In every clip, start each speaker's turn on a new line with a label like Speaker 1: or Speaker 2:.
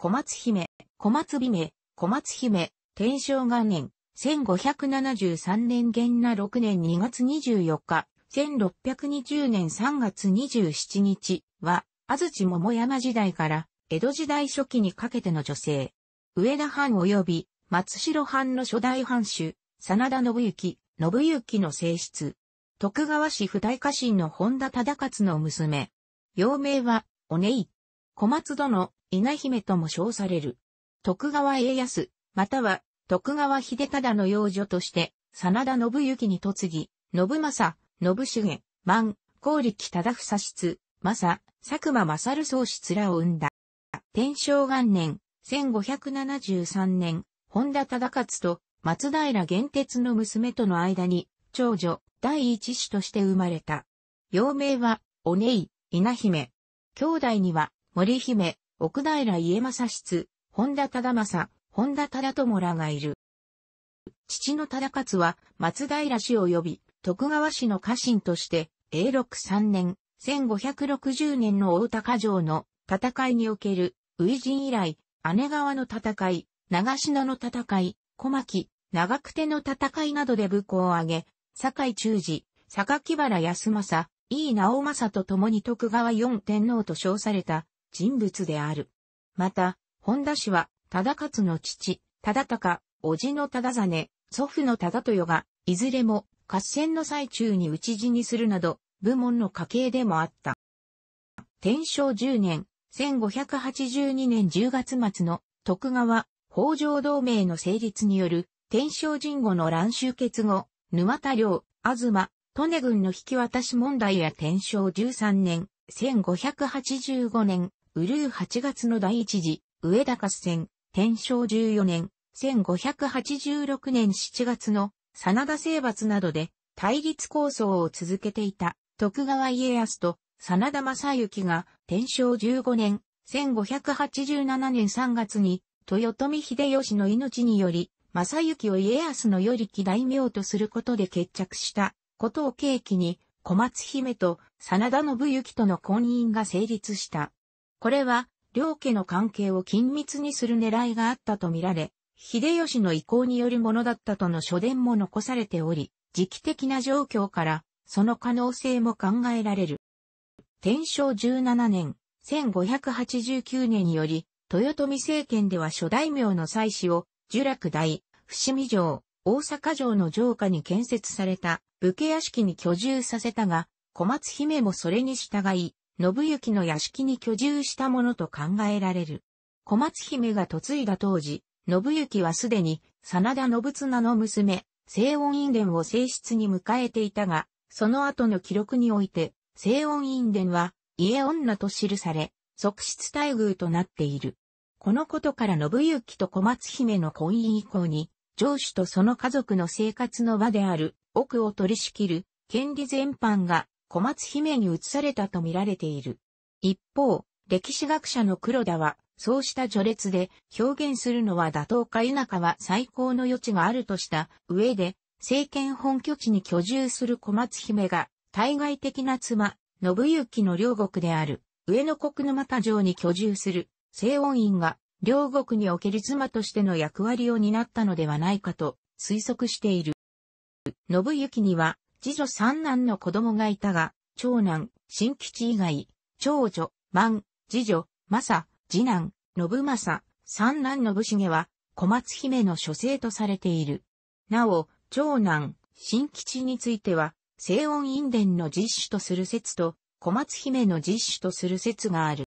Speaker 1: 小松姫、小松姫、小松姫、天正元年、1573年元那6年2月24日、1620年3月27日は、安土桃山時代から江戸時代初期にかけての女性。上田藩及び松代藩の初代藩主、真田信行、信行の正室。徳川氏不代家臣の本田忠勝の娘。幼名は、おねい。小松殿、稲姫とも称される。徳川家康、または徳川秀忠の養女として、真田信行に嫁ぎ、信政、信重、万、光力忠房室、正、佐久間勝宗室らを生んだ。天正元年、1573年、本田忠勝と松平玄鉄の娘との間に、長女、第一子として生まれた。幼名は、お姉、稲姫。兄弟には、森姫、奥平家政室、本田忠政、本田忠友らがいる。父の忠勝は松平氏を呼び、徳川氏の家臣として、永禄三年、1560年の大高城の戦いにおける、初陣以来、姉川の戦い、長篠の戦い、小牧、長久手の戦いなどで武功を挙げ、堺忠治、榊原康政、井伊直政と共に徳川四天皇と称された人物である。また、本田氏は、忠勝の父、忠隆、叔父の忠真、祖父の忠豊が、いずれも、合戦の最中に討ち死にするなど、部門の家系でもあった。天正10年、1582年10月末の徳川、北条同盟の成立による天正神後の乱終結後、沼田領、東、利根軍の引き渡し問題や天正13年、1585年、ウルー8月の第一次、上田合戦、天正14年、1586年7月の、真田征伐などで、対立構想を続けていた、徳川家康と、真田正幸が、天正15年、1587年3月に、豊臣秀吉の命により、正幸を家康のよりき大名とすることで決着したことを契機に、小松姫と真田信幸との婚姻が成立した。これは、両家の関係を緊密にする狙いがあったとみられ、秀吉の意向によるものだったとの書伝も残されており、時期的な状況から、その可能性も考えられる。天正17年、1589年により、豊臣政権では諸大名の祭祀を、呪楽大、伏見城、大阪城の城下に建設された武家屋敷に居住させたが、小松姫もそれに従い、信行の屋敷に居住したものと考えられる。小松姫が嫁いだ当時、信行はすでに、真田信綱の娘、聖音院伝を正室に迎えていたが、その後の記録において、聖音院伝は、家女と記され、側室待遇となっている。このことから信行と小松姫の婚姻以降に、上司とその家族の生活の場である、奥を取り仕切る、権利全般が小松姫に移されたと見られている。一方、歴史学者の黒田は、そうした序列で表現するのは妥当か否かは最高の余地があるとした上で、政権本拠地に居住する小松姫が、対外的な妻、信行の両国である、上野国沼田城に居住する、西音院が、両国における妻としての役割を担ったのではないかと推測している。信行には、次女三男の子供がいたが、長男、新吉以外、長女、万、次女、正、次男、信正、三男信重は、小松姫の諸生とされている。なお、長男、新吉については、西音院伝の実主とする説と、小松姫の実主とする説がある。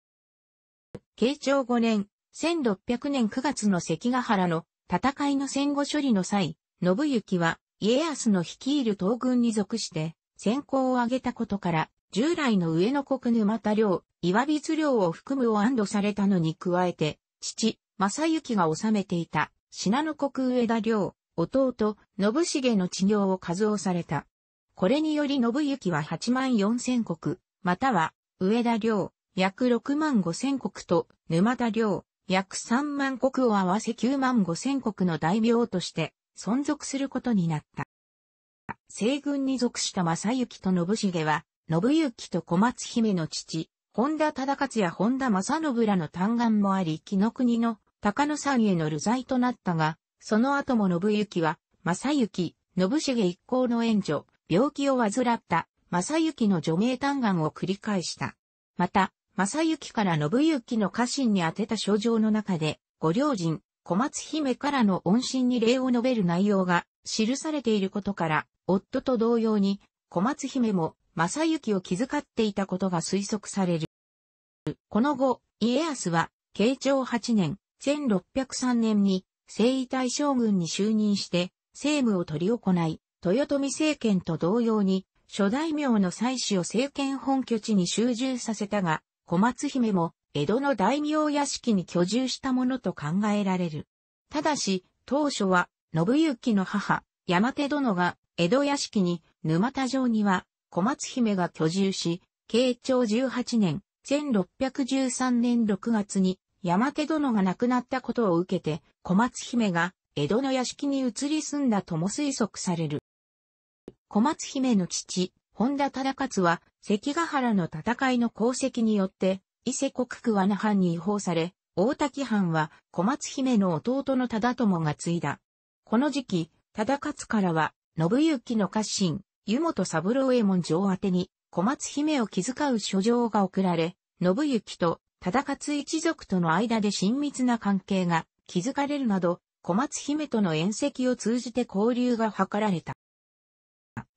Speaker 1: 慶長5年、1600年9月の関ヶ原の戦いの戦後処理の際、信行は家康の率いる東軍に属して、先行を挙げたことから、従来の上野国沼田領、岩水領を含むを安堵されたのに加えて、父、正幸が治めていた、信濃国上田領、弟、信繁の治療を数をされた。これにより信行は8万4千国、または、上田領、約6万5千国と、沼田領、約3万国を合わせ9万5千国の大名として、存続することになった。西軍に属した正幸と信繁は、信幸と小松姫の父、本田忠勝や本田正信らの嘆願もあり、紀の国の高野山への流罪となったが、その後も信幸は、正幸、信繁一行の援助、病気を患った正幸の除名嘆願を繰り返した。また、正幸から信幸の家臣に宛てた書状の中で、ご両人、小松姫からの恩信に礼を述べる内容が記されていることから、夫と同様に小松姫も正幸を気遣っていたことが推測される。この後、家康は、慶長8年、1603年に、征夷大将軍に就任して、政務を取り行い、豊臣政権と同様に、諸大名の妻子を政権本拠地に集中させたが、小松姫も江戸の大名屋敷に居住したものと考えられる。ただし、当初は、信行の母、山手殿が、江戸屋敷に、沼田城には、小松姫が居住し、慶長18年、1613年6月に、山手殿が亡くなったことを受けて、小松姫が、江戸の屋敷に移り住んだとも推測される。小松姫の父、本田忠勝は、関ヶ原の戦いの功績によって、伊勢国区罠藩に違法され、大滝藩は小松姫の弟の忠友が継いだ。この時期、忠勝からは、信行の家臣、湯本三郎右衛門城宛に、小松姫を気遣う書状が送られ、信行と忠勝一族との間で親密な関係が築かれるなど、小松姫との縁石を通じて交流が図られた。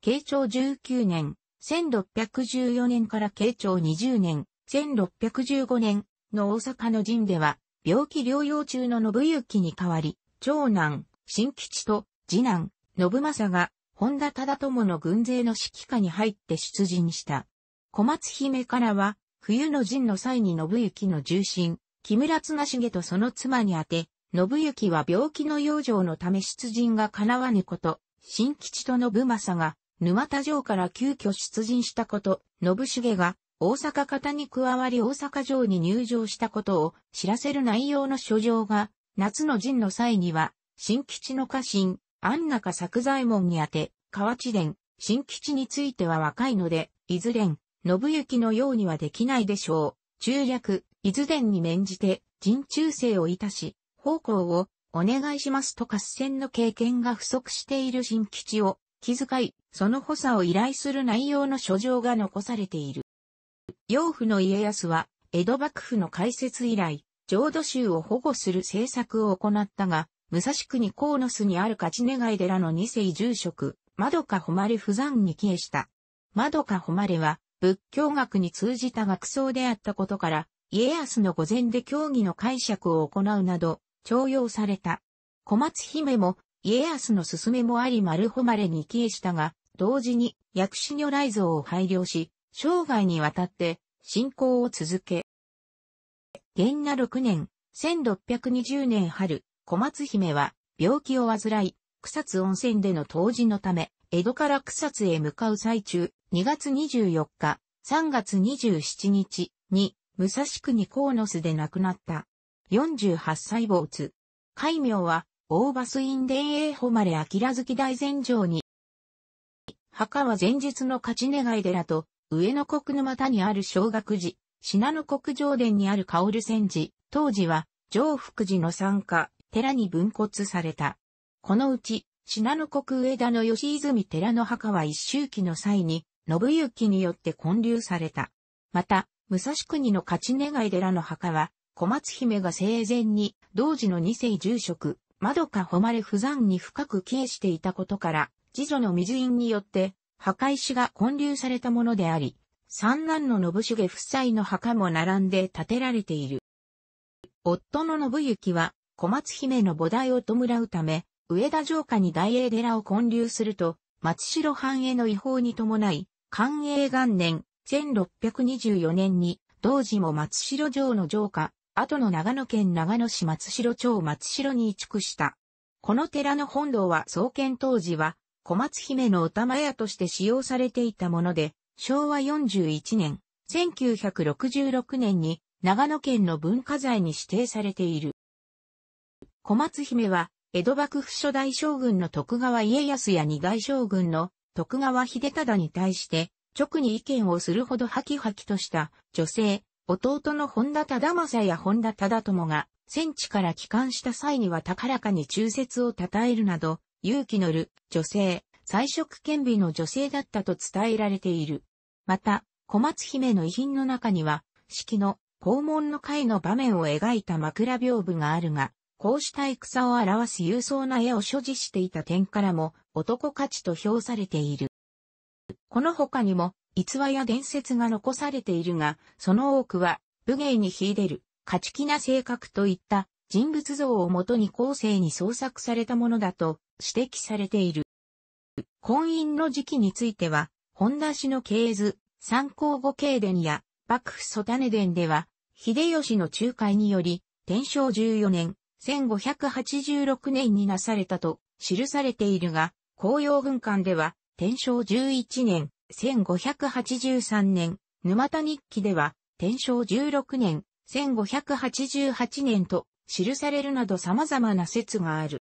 Speaker 1: 慶長19年、1614年から慶長20年、1615年の大阪の陣では、病気療養中の信行に代わり、長男、新吉と次男、信政が、本田忠友の軍勢の指揮下に入って出陣した。小松姫からは、冬の陣の際に信行の重臣、木村綱重とその妻に宛て、信行は病気の養生のため出陣が叶わぬこと、新吉と信政が、沼田城から急遽出陣したこと、信重が、大阪方に加わり大阪城に入城したことを知らせる内容の書状が、夏の陣の際には、新吉の家臣、安中作左衛門に宛て、河内殿、新吉については若いので、いずれん、信行のようにはできないでしょう。中略、伊豆殿に免じて、陣中生をいたし、奉公をお願いしますと合戦の経験が不足している新吉を気遣い、その補佐を依頼する内容の書状が残されている。養父の家康は、江戸幕府の開設以来、浄土宗を保護する政策を行ったが、武蔵国野巣にある勝ち願い寺の二世住職、窓か誉不山に帰依した。窓か誉は、仏教学に通じた学僧であったことから、家康の御前で教義の解釈を行うなど、徴用された。小松姫も、家康の勧めもあり丸誉に帰依したが、同時に薬師如来像を配慮し、生涯にわたって信仰を続け、元那6年、1620年春、小松姫は病気を患い、草津温泉での湯治のため、江戸から草津へ向かう最中、2月24日、3月27日に、武蔵国コーノスで亡くなった。48歳没。海名は、大バス院伝営誉れ明月大禅城に、墓は前日の勝ち願い寺と、上野国沼田にある小学寺、信濃国上殿にある薫仙寺、当時は、上福寺の参加、寺に分骨された。このうち、信濃国上田の吉泉寺の墓は一周期の際に、信行によって建立された。また、武蔵国の勝願寺の墓は、小松姫が生前に、同時の二世住職、窓か誉れ不山に深く帰依していたことから、次女の水院によって、墓石が建立されたものであり、三男の信繁夫妻の墓も並んで建てられている。夫の信行は小松姫の菩提を弔うため、上田城下に大英寺を建立すると、松代藩への違法に伴い、寛永元年、1624年に、同時も松代城の城下、後の長野県長野市松代町松代に移築した。この寺の本堂は創建当時は、小松姫のお玉屋として使用されていたもので、昭和41年、1966年に長野県の文化財に指定されている。小松姫は、江戸幕府初代将軍の徳川家康や二代将軍の徳川秀忠に対して、直に意見をするほどハキハキとした女性、弟の本田忠政や本田忠友が戦地から帰還した際には高らかに中説を称えるなど、勇気のる女性、彩色兼備の女性だったと伝えられている。また、小松姫の遺品の中には、式の肛門の会の場面を描いた枕屏風があるが、こうした戦を表す勇壮な絵を所持していた点からも男価値と評されている。この他にも逸話や伝説が残されているが、その多くは武芸に秀でる、勝ち気な性格といった人物像をもとに後世に創作されたものだと指摘されている。婚姻の時期については、本田氏の経図、参考後経伝や幕府曽種伝では、秀吉の仲介により、天正14年、1586年になされたと記されているが、紅葉軍艦では、天正11年、1583年、沼田日記では、天正16年、1588年と記されるなど様々な説がある。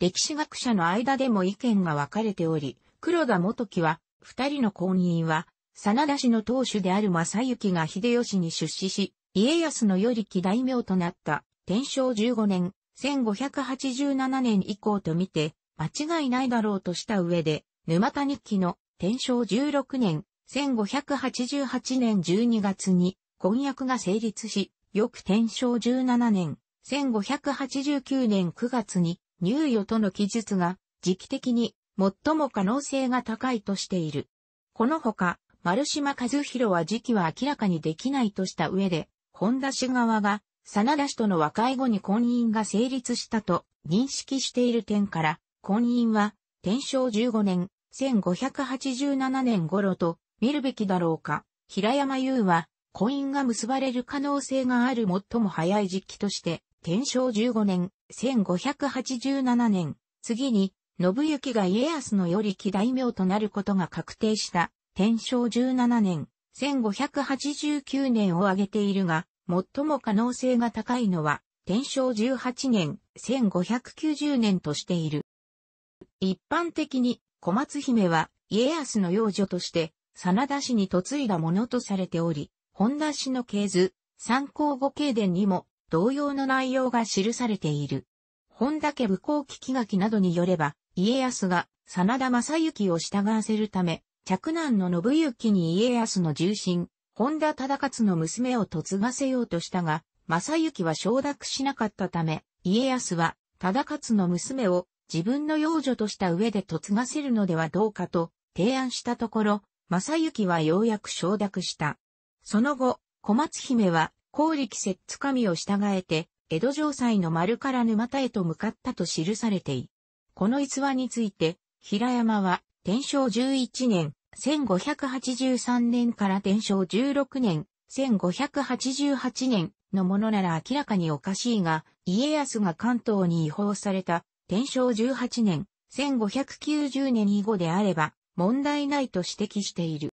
Speaker 1: 歴史学者の間でも意見が分かれており、黒田元樹は、二人の婚姻は、真田氏の当主である正幸が秀吉に出資し、家康のより期大名となった天正15年、1587年以降とみて、間違いないだろうとした上で、沼田日記の天正16年、1588年12月に婚約が成立し、翌天正17年、1589年9月に、入与との記述が、時期的に、最も可能性が高いとしている。このほか、丸島和弘は時期は明らかにできないとした上で、本田氏側が、真田氏との和解後に婚姻が成立したと認識している点から、婚姻は、天正15年、1587年頃と見るべきだろうか。平山優は、婚姻が結ばれる可能性がある最も早い時期として、天正15年、1587年、次に、信行が家康のより木大名となることが確定した天正17年、1589年を挙げているが、最も可能性が高いのは、天正18年、1590年としている。一般的に、小松姫は、家康の養女として、真田氏に嫁いだものとされており、本田氏の系図、参考語経伝にも同様の内容が記されている。本田家武功危機書などによれば、家康が真田正幸を従わせるため、嫡男の信幸に家康の重臣、本田忠勝の娘を嫁がせようとしたが、正幸は承諾しなかったため、家康は忠勝の娘を自分の養女とした上で嫁がせるのではどうかと提案したところ、正幸はようやく承諾した。その後、小松姫は、公力摂津神を従えて、江戸城西の丸から沼田へと向かったと記されてい。この逸話について、平山は、天正11年、1583年から天正16年、1588年のものなら明らかにおかしいが、家康が関東に違法された、天正18年、1590年以後であれば、問題ないと指摘している。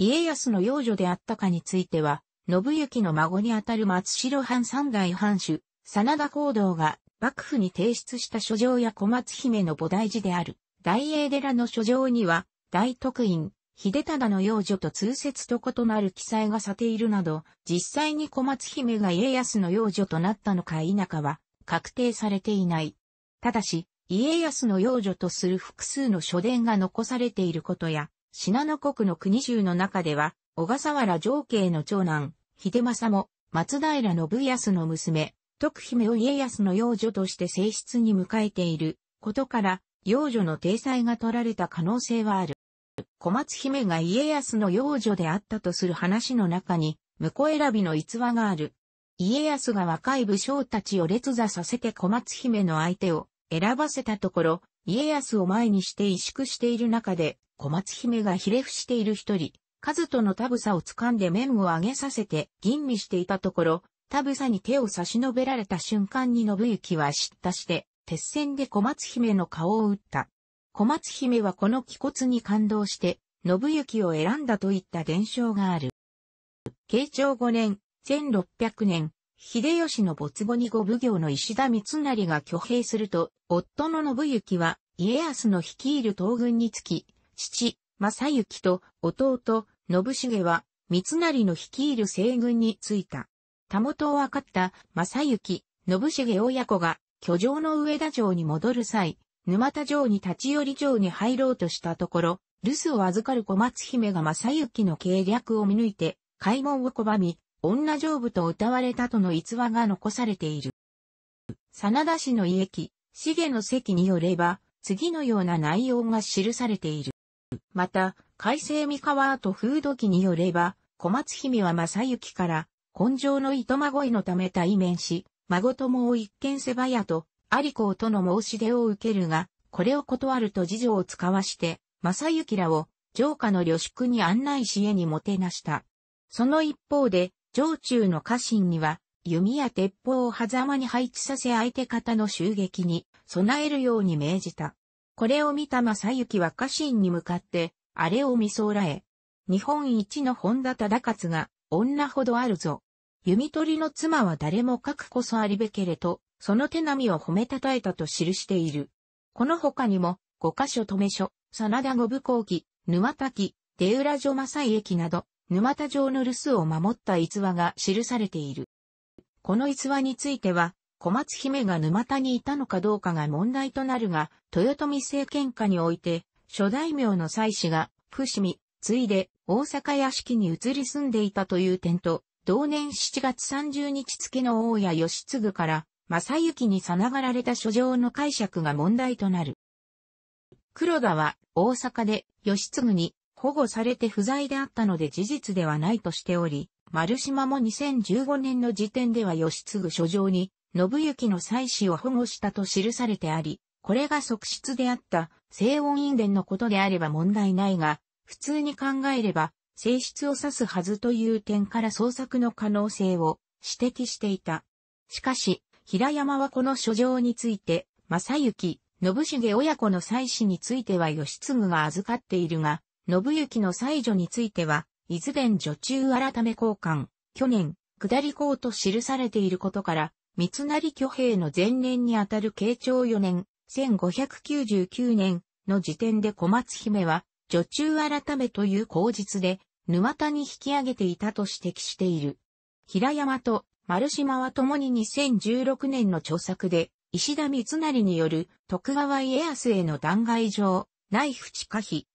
Speaker 1: 家康の養女であったかについては、信行の孫にあたる松代藩三代藩主、真田行動が幕府に提出した書状や小松姫の菩提寺である、大英寺の書状には、大徳院、秀忠の養女と通説と異なる記載がさているなど、実際に小松姫が家康の養女となったのか否かは、確定されていない。ただし、家康の養女とする複数の書伝が残されていることや、信濃国の国衆の中では、小笠原上慶の長男、秀政も、松平信康の娘、徳姫を家康の養女として正室に迎えていることから、養女の体裁が取られた可能性はある。小松姫が家康の養女であったとする話の中に、婿選びの逸話がある。家康が若い武将たちを列座させて小松姫の相手を選ばせたところ、家康を前にして萎縮している中で、小松姫がひれ伏している一人、カズとのタブサを掴んで面を上げさせて吟味していたところ、タブサに手を差し伸べられた瞬間に信行は叱咤して、鉄線で小松姫の顔を打った。小松姫はこの気骨に感動して、信行を選んだといった伝承がある。慶長5年、1600年、秀吉の没後に五奉行の石田三成が挙兵すると、夫の信行は家康の率いる東軍につき、父、正幸と弟、信繁は、三成の率いる西軍に着いた。たもとを分かった正幸、信繁親子が、居城の上田城に戻る際、沼田城に立ち寄り城に入ろうとしたところ、留守を預かる小松姫が正幸の計略を見抜いて、開門を拒み、女丈夫と歌われたとの逸話が残されている。真田氏の遺駅、重の席によれば、次のような内容が記されている。また、海星三河アート風土記によれば、小松姫は正幸から、根性のいとまごいのため対面し、孫友を一見せばやと、有功との申し出を受けるが、これを断ると次女を遣わして、正幸らを、城下の旅宿に案内し家にもてなした。その一方で、城中の家臣には、弓や鉄砲を狭間に配置させ相手方の襲撃に備えるように命じた。これを見た正幸は家臣に向かって、あれを見そらえ。日本一の本田忠勝が、女ほどあるぞ。弓取りの妻は誰も書くこそありべけれと、その手並みを褒めたたえたと記している。この他にも、五箇所止め所、真田五部講義、沼滝、出浦城正駅など、沼田城の留守を守った逸話が記されている。この逸話については、小松姫が沼田にいたのかどうかが問題となるが、豊臣政権下において、諸大名の妻子が、伏見、ついで、大阪屋敷に移り住んでいたという点と、同年7月30日付の大谷義継から、正幸にさながられた書状の解釈が問題となる。黒田は、大阪で、義継に、保護されて不在であったので事実ではないとしており、丸島も2015年の時点では義継書状に、信行の妻子を保護したと記されてあり、これが側室であった静音院伝のことであれば問題ないが、普通に考えれば、性質を指すはずという点から創作の可能性を指摘していた。しかし、平山はこの書状について、正幸、信重親子の妻子については義継が預かっているが、信行の妻女については、伊豆伝女中改め交換、去年、下り校と記されていることから、三成挙兵の前年にあたる慶長4年、1599年の時点で小松姫は、女中改めという口実で、沼田に引き上げていたと指摘している。平山と丸島は共に2016年の著作で、石田三成による徳川家康への弾劾状、内府地下費、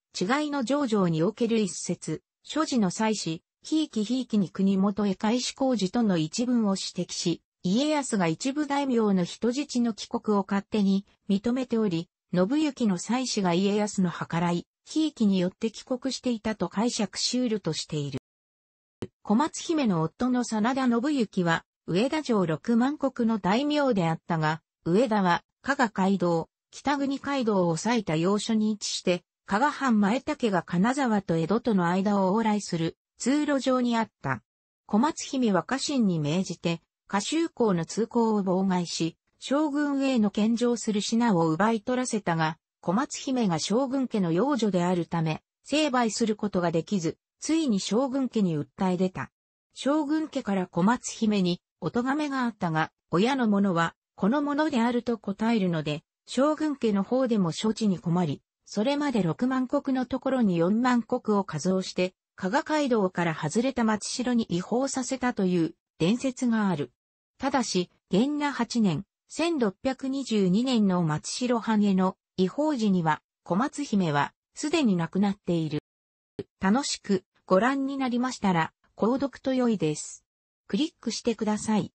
Speaker 1: 違いの上場における一節、所持の際し、ひいきひいきに国元へ開始工事との一文を指摘し、家康が一部大名の人質の帰国を勝手に認めており、信行の妻子が家康の計らい、悲劇によって帰国していたと解釈しうるとしている。小松姫の夫の真田信行は、上田城六万国の大名であったが、上田は、加賀街道、北国街道を抑えた要所に位置して、加賀藩前竹が金沢と江戸との間を往来する通路上にあった。小松姫は家臣に命じて、下州港の通行を妨害し、将軍への献上する品を奪い取らせたが、小松姫が将軍家の養女であるため、成敗することができず、ついに将軍家に訴え出た。将軍家から小松姫に、お咎めがあったが、親の者は、この者であると答えるので、将軍家の方でも処置に困り、それまで6万石のところに4万石を加増して、加賀街道から外れた町城に違法させたという伝説がある。ただし、元那8年、1622年の松代藩への違法時には、小松姫はすでに亡くなっている。楽しくご覧になりましたら、購読と良いです。クリックしてください。